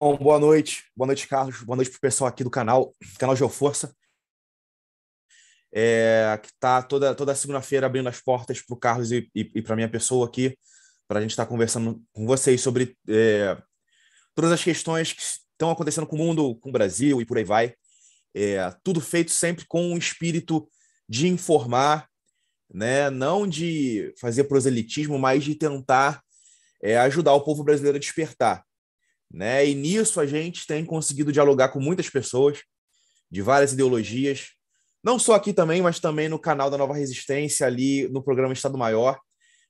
Bom, boa noite. Boa noite, Carlos. Boa noite para o pessoal aqui do canal, canal Geoforça. É, que está toda, toda segunda-feira abrindo as portas para o Carlos e, e, e para a minha pessoa aqui, para a gente estar tá conversando com vocês sobre é, todas as questões que estão acontecendo com o mundo, com o Brasil e por aí vai. É, tudo feito sempre com o espírito de informar, né? não de fazer proselitismo, mas de tentar é, ajudar o povo brasileiro a despertar. Né? E nisso a gente tem conseguido dialogar com muitas pessoas de várias ideologias, não só aqui também, mas também no canal da Nova Resistência, ali no programa Estado Maior,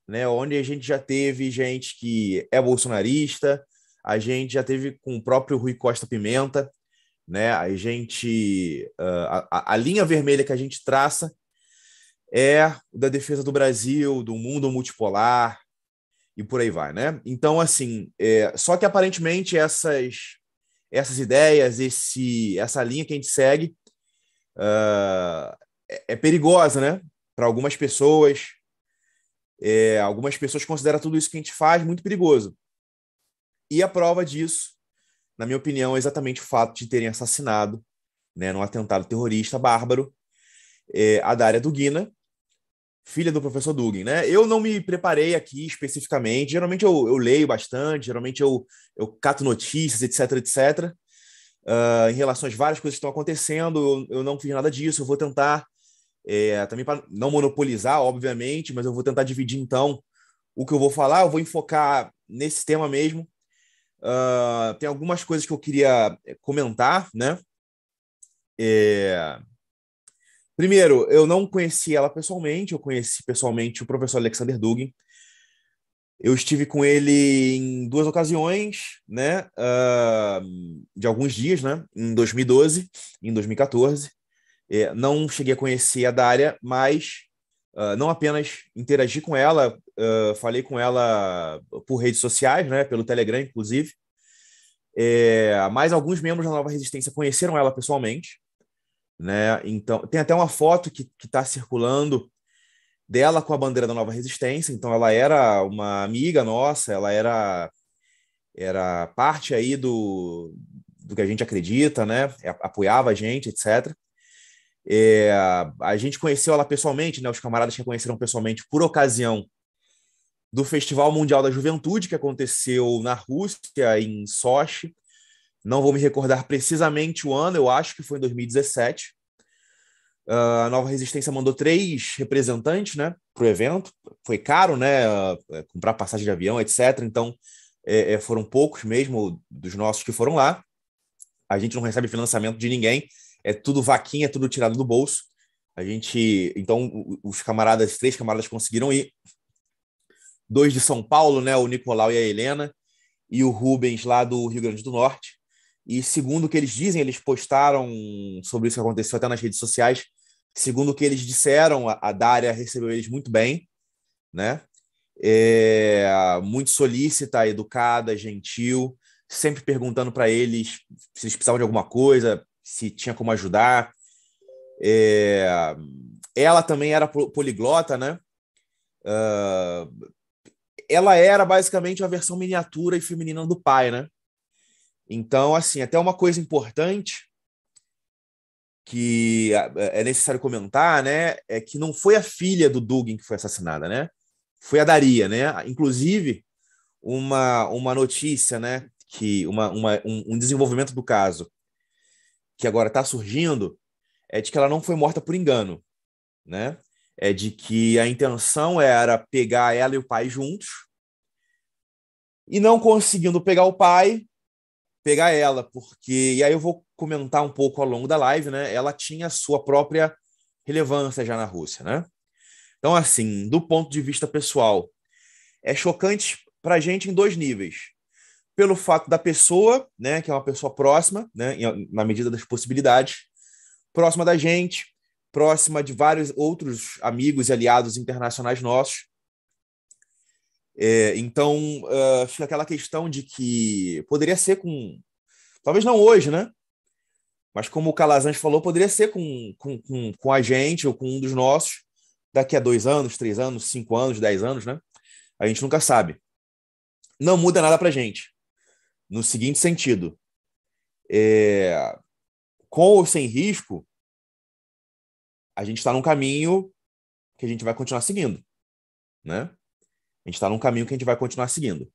né? onde a gente já teve gente que é bolsonarista, a gente já teve com o próprio Rui Costa Pimenta, né? a gente. Ah, a, a linha vermelha que a gente traça é da defesa do Brasil, do mundo multipolar, e por aí vai, né? Então, assim, é, só que aparentemente essas, essas ideias, esse, essa linha que a gente segue uh, é, é, perigosa, né? Para algumas pessoas. É, algumas pessoas consideram tudo isso que a gente faz muito perigoso. E a prova disso, na minha opinião, é exatamente o fato de terem assassinado, né, num atentado terrorista bárbaro, é, a Dária Dugina, filha do professor Dugin, né? Eu não me preparei aqui especificamente. Geralmente eu, eu leio bastante, geralmente eu, eu cato notícias, etc, etc. Uh, em relação às várias coisas que estão acontecendo, eu, eu não fiz nada disso. Eu vou tentar, é, também para não monopolizar, obviamente, mas eu vou tentar dividir então o que eu vou falar. Eu vou enfocar nesse tema mesmo. Uh, tem algumas coisas que eu queria é, comentar, né? É Primeiro, eu não conheci ela pessoalmente, eu conheci pessoalmente o professor Alexander Dugin. Eu estive com ele em duas ocasiões, né? Uh, de alguns dias, né? Em 2012 em 2014. É, não cheguei a conhecer a Dária, mas uh, não apenas interagi com ela, uh, falei com ela por redes sociais, né? Pelo Telegram, inclusive. É, mas alguns membros da Nova Resistência conheceram ela pessoalmente. Né? Então, tem até uma foto que está circulando dela com a bandeira da Nova Resistência. Então, ela era uma amiga nossa, ela era era parte aí do, do que a gente acredita, né? É, apoiava a gente, etc. É, a gente conheceu ela pessoalmente, né? Os camaradas que a conheceram pessoalmente por ocasião do Festival Mundial da Juventude que aconteceu na Rússia em Sochi não vou me recordar precisamente o ano, eu acho que foi em 2017. Uh, ah, a Nova Resistência mandou três representantes né, para o evento. Foi caro, né? Uh, comprar passagem de avião, etc. Então, é, é, foram poucos mesmo dos nossos que foram lá. A gente não recebe financiamento de ninguém, é tudo vaquinha, é tudo tirado do bolso. A gente, então, os camaradas, três camaradas conseguiram ir. Dois de São Paulo, né? O Nicolau e a Helena, e o Rubens lá do Rio Grande do Norte. E segundo o que eles dizem, eles postaram sobre isso que aconteceu até nas redes sociais. Segundo o que eles disseram, a, Dária recebeu eles muito bem, né? É, muito solícita, educada, gentil, sempre perguntando para eles se eles precisavam de alguma coisa, se tinha como ajudar. É, ela também era poliglota, né? Uh, ela era basicamente a versão miniatura e feminina do pai, né? Então, assim, até uma coisa importante que ah, é necessário comentar, né, é que não foi a filha do Dugin que foi assassinada, né? Foi a Daria, né? Inclusive, uma, uma notícia, né, que uma, uma um, um desenvolvimento do caso que agora está surgindo é de que ela não foi morta por engano, né? É de que a intenção era pegar ela e o pai juntos e não conseguindo pegar o pai, pegar ela, porque. E aí eu vou comentar um pouco ao longo da live, né? Ela tinha sua própria relevância já na Rússia, né? Então, assim, do ponto de vista pessoal, é chocante para a gente em dois níveis. Pelo fato da pessoa, né, que é uma pessoa próxima, né, na medida das possibilidades, próxima da gente, próxima de vários outros amigos e aliados internacionais nossos, é, então, uh, fica aquela questão de que poderia ser com. Talvez não hoje, né? Mas como o Calazans falou, poderia ser com, com, com, com a gente ou com um dos nossos daqui a dois anos, três anos, cinco anos, dez anos, né? A gente nunca sabe. Não muda nada para gente. No seguinte sentido, é... com ou sem risco, a gente está num caminho que a gente vai continuar seguindo, né? A gente está num caminho que a gente vai continuar seguindo.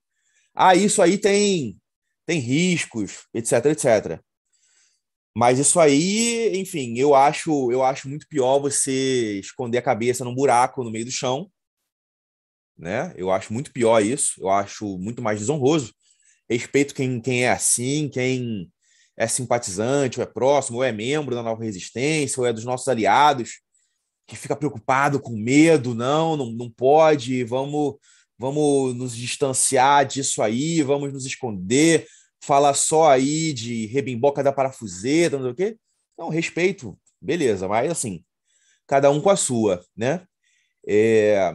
Ah, isso aí tem, tem riscos, etc, etc. Mas isso aí, enfim, eu acho, eu acho muito pior você esconder a cabeça num buraco no meio do chão, né? Eu acho muito pior isso, eu acho muito mais desonroso. Respeito quem, quem é assim, quem é simpatizante, ou é próximo, ou é membro da Nova Resistência, ou é dos nossos aliados, que fica preocupado com medo, não, não, não pode, vamos vamos nos distanciar disso aí, vamos nos esconder, falar só aí de rebimboca da parafuseta, não sei o quê. Não, respeito, beleza, mas assim, cada um com a sua, né? É,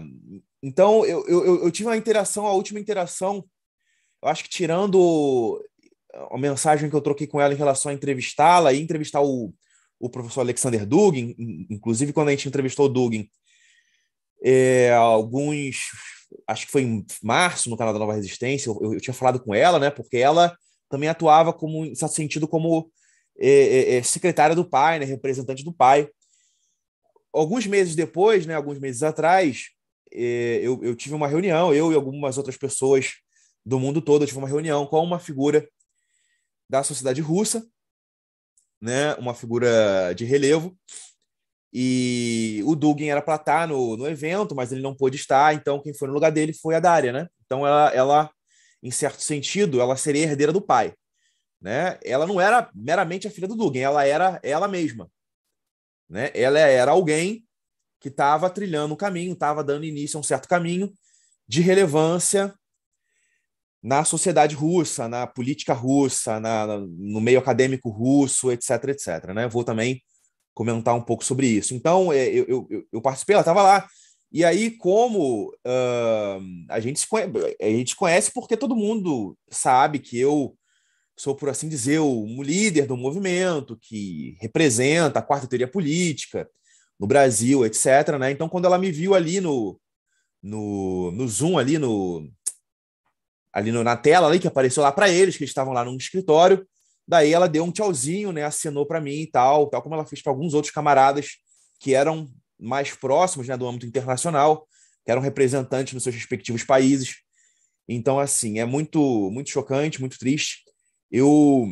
então, eu, eu, eu tive uma interação, a última interação, eu acho que tirando a mensagem que eu troquei com ela em relação a entrevistá-la e entrevistar o, o professor Alexander Dugin, inclusive quando a gente entrevistou o Dugin, é, alguns acho que foi em março, no canal da Nova Resistência, eu, eu tinha falado com ela, né? Porque ela também atuava como, em certo sentido, como é, é, secretária do pai, né? Representante do pai. Alguns meses depois, né? Alguns meses atrás, é, eu, eu tive uma reunião, eu e algumas outras pessoas do mundo todo, eu tive uma reunião com uma figura da sociedade russa, né? Uma figura de relevo e o Dugin era para estar no, no evento, mas ele não pôde estar, então quem foi no lugar dele foi a Daria, né? Então ela, ela em certo sentido, ela seria herdeira do pai, né? Ela não era meramente a filha do Dugin, ela era ela mesma, né? Ela era alguém que estava trilhando o caminho, estava dando início a um certo caminho de relevância na sociedade russa, na política russa, na, no meio acadêmico russo, etc, etc. Né? Vou também comentar um pouco sobre isso. Então, é, eu, eu, eu participei, ela estava lá. E aí, como uh, a, gente se conhece, a gente conhece porque todo mundo sabe que eu sou, por assim dizer, um líder do movimento que representa a quarta teoria política no Brasil, etc. Né? Então, quando ela me viu ali no, no, no Zoom, ali no ali no, na tela ali que apareceu lá para eles, que eles estavam lá num escritório, Daí ela deu um tchauzinho, né? acenou para mim e tal, tal como ela fez para alguns outros camaradas que eram mais próximos, né, do âmbito internacional, que eram representantes nos seus respectivos países. Então, assim, é muito, muito chocante, muito triste. Eu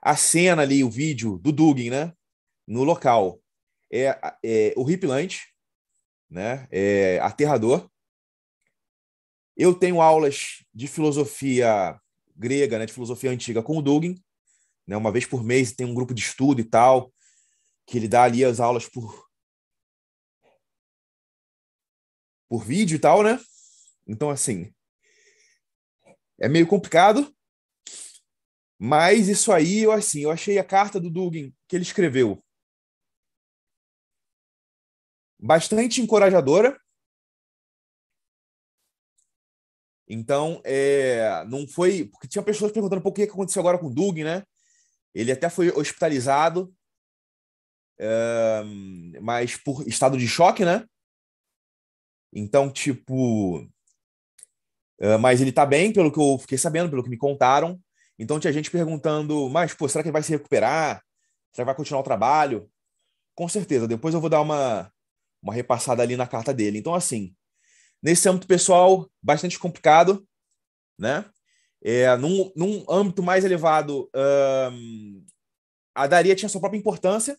a cena ali, o vídeo do Dugin, né, no local, é, é horripilante, né, é aterrador. Eu tenho aulas de filosofia grega, né, de filosofia antiga com o Dugin, né? Uma vez por mês tem um grupo de estudo e tal, que ele dá ali as aulas por, por vídeo e tal, né? Então, assim, é meio complicado, mas isso aí, eu, assim, eu achei a carta do Dugin que ele escreveu bastante encorajadora. Então, é, não foi. Porque tinha pessoas perguntando por é que aconteceu agora com o Dug, né? Ele até foi hospitalizado, é, mas por estado de choque, né? Então, tipo. É, mas ele tá bem, pelo que eu fiquei sabendo, pelo que me contaram. Então tinha gente perguntando, mas pô, será que ele vai se recuperar? Será que vai continuar o trabalho? Com certeza, depois eu vou dar uma, uma repassada ali na carta dele. Então, assim, nesse âmbito pessoal, bastante complicado, né? É, num, num âmbito mais elevado, um, a Daria tinha sua própria importância.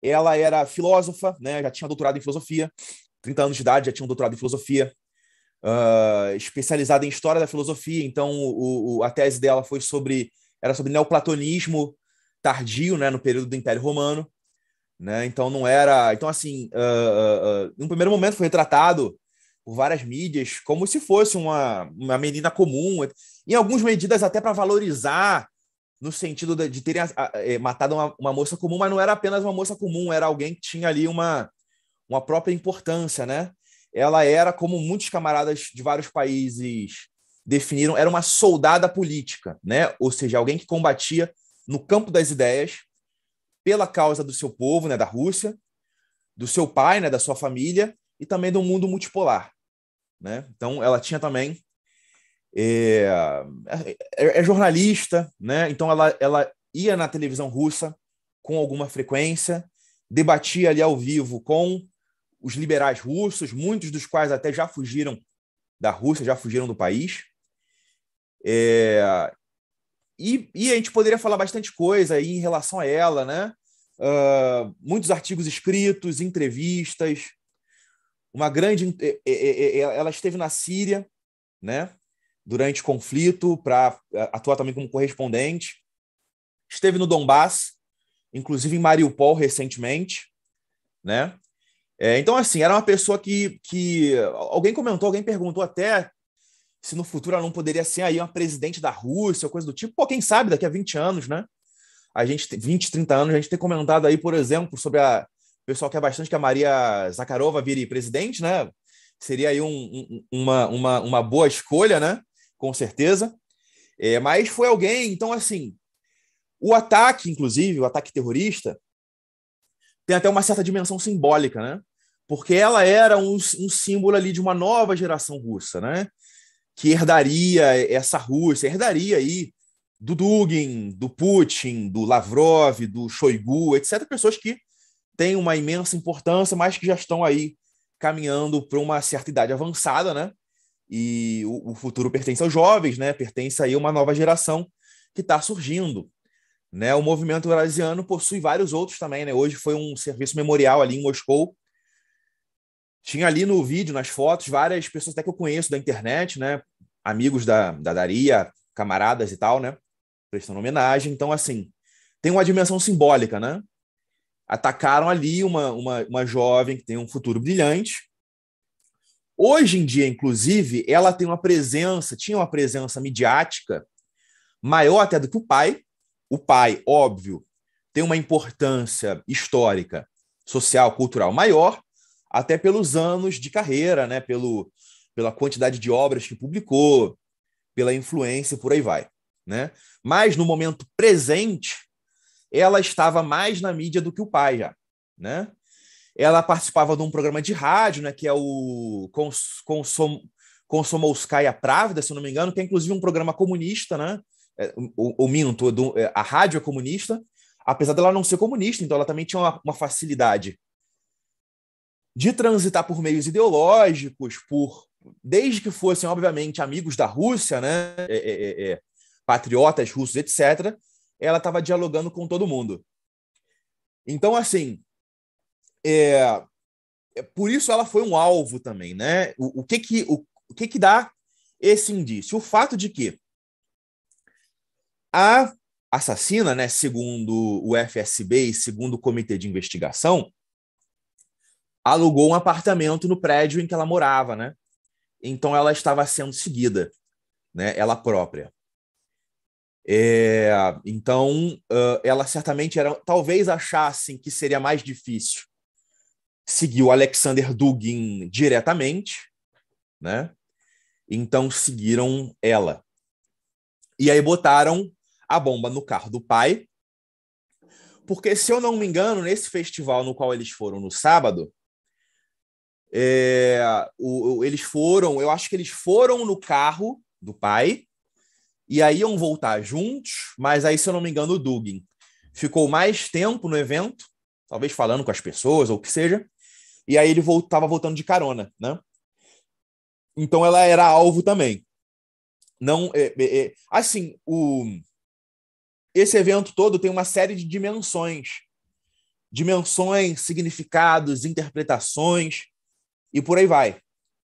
Ela era filósofa, né? já tinha doutorado em filosofia, 30 anos de idade, já tinha um doutorado em filosofia, uh, especializada em história da filosofia. Então, o, o, a tese dela foi sobre era sobre neoplatonismo tardio, né, no período do Império Romano, né? Então não era, então assim, uh, uh, uh, no primeiro momento foi retratado por várias mídias, como se fosse uma, uma menina comum, em algumas medidas até para valorizar, no sentido de, de terem é, matado uma, uma, moça comum, mas não era apenas uma moça comum, era alguém que tinha ali uma, uma própria importância, né? Ela era, como muitos camaradas de vários países definiram, era uma soldada política, né? Ou seja, alguém que combatia no campo das ideias pela causa do seu povo, né, da Rússia, do seu pai, né, da sua família e também do mundo multipolar né? Então ela tinha também é, é, é, é, jornalista, né? Então ela, ela ia na televisão russa com alguma frequência, debatia ali ao vivo com os liberais russos, muitos dos quais até já fugiram da Rússia, já fugiram do país. É, e, e, a gente poderia falar bastante coisa aí em relação a ela, né? Uh, muitos artigos escritos, entrevistas, uma grande. Eh, eh, eh, ela esteve na Síria, né? Durante conflito, para atuar também como correspondente. Esteve no Donbass, inclusive em Mariupol recentemente, né? É, então, assim, era uma pessoa que, que. Alguém comentou, alguém perguntou até se no futuro ela não poderia ser aí uma presidente da Rússia, coisa do tipo. Pô, quem sabe daqui a 20 anos, né? A gente, 20, 30 anos, a gente tem comentado aí, por exemplo, sobre a, pessoal quer bastante que a Maria Zakharova vire presidente, né? Seria aí um, um, uma, uma, uma boa escolha, né? Com certeza. É, mas foi alguém, então assim, o ataque, inclusive, o ataque terrorista, tem até uma certa dimensão simbólica, né? Porque ela era um, um símbolo ali de uma nova geração russa, né? Que herdaria essa Rússia, herdaria aí do Dugin, do Putin, do Lavrov, do Shoigu, etc. Pessoas que têm uma imensa importância, mas que já estão aí caminhando para uma certa idade avançada, né? E o, o, futuro pertence aos jovens, né? Pertence aí a uma nova geração que está surgindo. Né? O movimento eurasiano possui vários outros também, né? Hoje foi um serviço memorial ali em Moscou. Tinha ali no vídeo, nas fotos, várias pessoas até que eu conheço da internet, né? Amigos da, da Daria, camaradas e tal, né? Prestando homenagem. Então, assim, tem uma dimensão simbólica, né? atacaram ali uma, uma, uma jovem que tem um futuro brilhante. Hoje em dia, inclusive, ela tem uma presença, tinha uma presença midiática maior até do que o pai. O pai, óbvio, tem uma importância histórica, social, cultural maior, até pelos anos de carreira, né? Pelo, pela quantidade de obras que publicou, pela influência, por aí vai. Né? Mas no momento presente, ela estava mais na mídia do que o pai já, né? Ela participava de um programa de rádio, né, que é o Cons Consom Consomolskaya Pravda, se não me engano, que é inclusive um programa comunista, né? É, o, o Minto, é, a rádio é comunista, apesar dela não ser comunista, então ela também tinha uma, uma facilidade de transitar por meios ideológicos, por desde que fossem, obviamente, amigos da Rússia, né? É, é, é, é patriotas russos, etc., ela estava dialogando com todo mundo. Então, assim, é, é, por isso ela foi um alvo também, né? O, o que que, o, o, que que dá esse indício? O fato de que a assassina, né, segundo o FSB e segundo o Comitê de Investigação, alugou um apartamento no prédio em que ela morava, né? Então ela estava sendo seguida, né, ela própria. É, então, uh, ela certamente era, talvez achassem que seria mais difícil seguir o Alexander Dugin diretamente, né? Então seguiram ela. E aí botaram a bomba no carro do pai, porque se eu não me engano, nesse festival no qual eles foram no sábado, é, o, o, eles foram, eu acho que eles foram no carro do pai e aí iam voltar juntos, mas aí, se eu não me engano, o Dugin ficou mais tempo no evento, talvez falando com as pessoas ou o que seja, e aí ele estava voltando de carona, né? Então ela era alvo também. Não, é, é, é, assim, o esse evento todo tem uma série de dimensões, dimensões, significados, interpretações e por aí vai,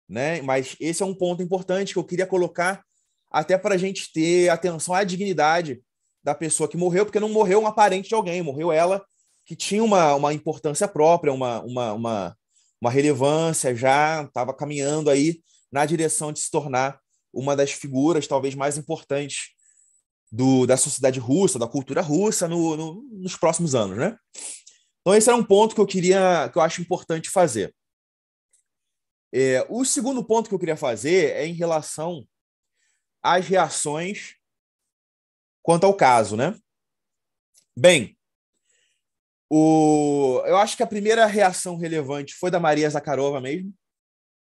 né? Mas esse é um ponto importante que eu queria colocar até para a gente ter atenção à dignidade da pessoa que morreu, porque não morreu um parente de alguém, morreu ela que tinha uma, uma importância própria, uma, uma, uma, uma relevância já, estava caminhando aí na direção de se tornar uma das figuras talvez mais importantes do, da sociedade russa, da cultura russa no, no, nos próximos anos, né? Então esse era um ponto que eu queria, que eu acho importante fazer. É, o segundo ponto que eu queria fazer é em relação as reações quanto ao caso, né? Bem, o, eu acho que a primeira reação relevante foi da Maria Zakharova mesmo,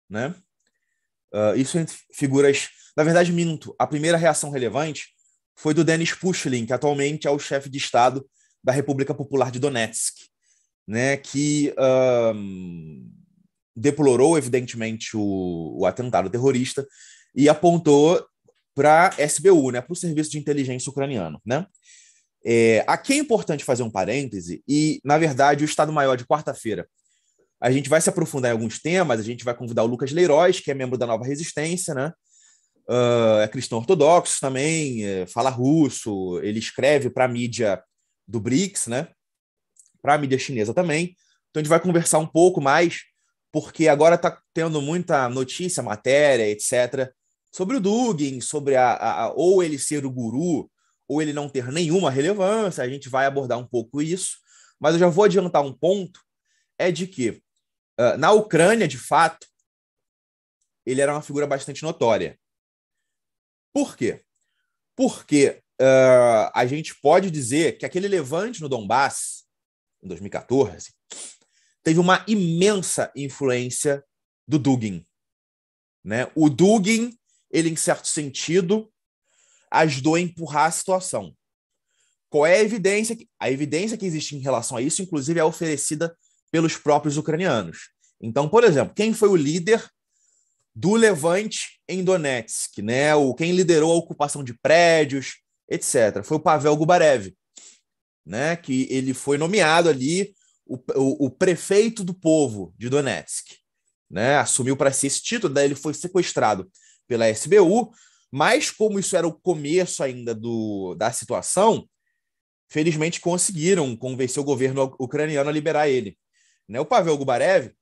né? Uh, isso entre figuras. Na verdade, minto. A primeira reação relevante foi do Denis Pushlin, que atualmente é o chefe de Estado da República Popular de Donetsk, né? Que um, deplorou, evidentemente, o, o atentado terrorista e apontou para SBU, né, para o Serviço de Inteligência Ucraniano. Né? É, aqui é importante fazer um parêntese, e, na verdade, o Estado-Maior de quarta-feira. A gente vai se aprofundar em alguns temas, a gente vai convidar o Lucas Leiroz, que é membro da Nova Resistência, né? Uh, é cristão ortodoxo também, é, fala russo, ele escreve para a mídia do BRICS, né? Para a mídia chinesa também. Então a gente vai conversar um pouco mais, porque agora está tendo muita notícia, matéria, etc., sobre o Dugin, sobre a, a, ou ele ser o guru, ou ele não ter nenhuma relevância. A gente vai abordar um pouco isso, mas eu já vou adiantar um ponto: é de que uh, na Ucrânia, de fato, ele era uma figura bastante notória. Por quê? Porque uh, a gente pode dizer que aquele levante no Donbass, em 2014, teve uma imensa influência do Dugin. Né? O Dugin ele, em certo sentido, ajudou a empurrar a situação. Qual é a evidência? a evidência que existe em relação a isso, inclusive, é oferecida pelos próprios ucranianos. Então, por exemplo, quem foi o líder do levante em Donetsk, né? O quem liderou a ocupação de prédios, etc. Foi o Pavel Gubarev, né? Que ele foi nomeado ali o, o, o prefeito do povo de Donetsk, né? Assumiu para si esse título, daí ele foi sequestrado pela SBU, mas como isso era o começo ainda do, da situação, felizmente conseguiram convencer o governo ucraniano a liberar ele. Né? O Pavel Gubarev,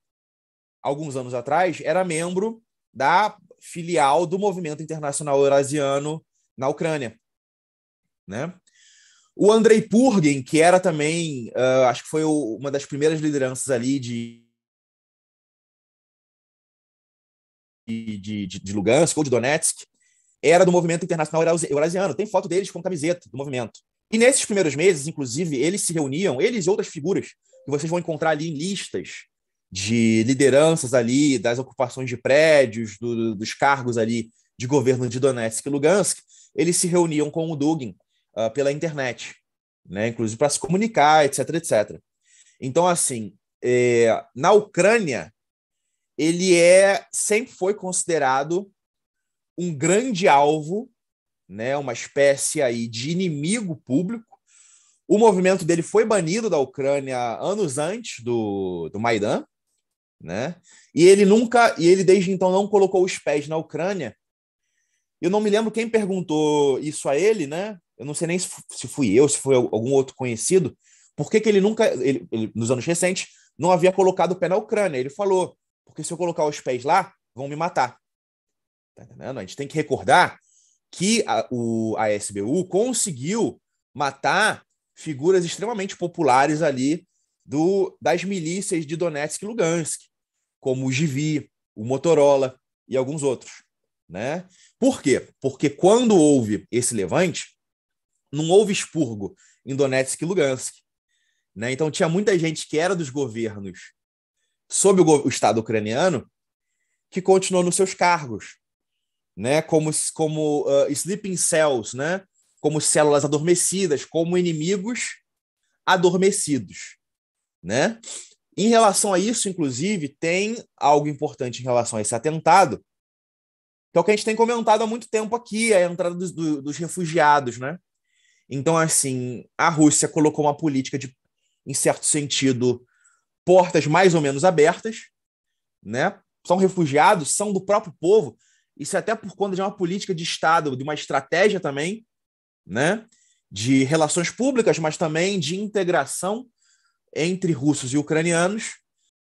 alguns anos atrás, era membro da filial do Movimento Internacional Eurasiano na Ucrânia. Né? O Andrei Purgin, que era também, uh, acho que foi o, uma das primeiras lideranças ali de de, de, de Lugansk ou de Donetsk, era do movimento internacional eurasiano. Tem foto deles com camiseta do movimento. E nesses primeiros meses, inclusive, eles se reuniam, eles e outras figuras, que vocês vão encontrar ali em listas de lideranças ali, das ocupações de prédios, do, dos cargos ali de governo de Donetsk e Lugansk, eles se reuniam com o Dugin uh, pela internet, né? inclusive para se comunicar, etc, etc. Então, assim, eh, na Ucrânia, ele é sempre foi considerado um grande alvo, né, uma espécie aí de inimigo público. O movimento dele foi banido da Ucrânia anos antes do, do Maidan, né? E ele nunca, e ele desde então não colocou os pés na Ucrânia. Eu não me lembro quem perguntou isso a ele, né? Eu não sei nem se, fui eu, se foi algum outro conhecido. Por que, que ele nunca, ele, ele, nos anos recentes, não havia colocado o pé na Ucrânia? Ele falou: porque se eu colocar os pés lá, vão me matar. Tá entendendo? A gente tem que recordar que a, o, a SBU conseguiu matar figuras extremamente populares ali do, das milícias de Donetsk e Lugansk, como o Givi, o Motorola e alguns outros. Né? Por quê? Porque quando houve esse levante, não houve expurgo em Donetsk e Lugansk. Né? Então tinha muita gente que era dos governos sob o, o Estado ucraniano que continuou nos seus cargos, né? Como como uh, sleeping cells, né? Como células adormecidas, como inimigos adormecidos, né? Em relação a isso, inclusive, tem algo importante em relação a esse atentado, que é o que a gente tem comentado há muito tempo aqui, a entrada dos, do, dos refugiados, né? Então, assim, a Rússia colocou uma política de, em certo sentido, portas mais ou menos abertas, né? São refugiados, são do próprio povo. Isso é até por conta de uma política de Estado, de uma estratégia também, né? De relações públicas, mas também de integração entre russos e ucranianos,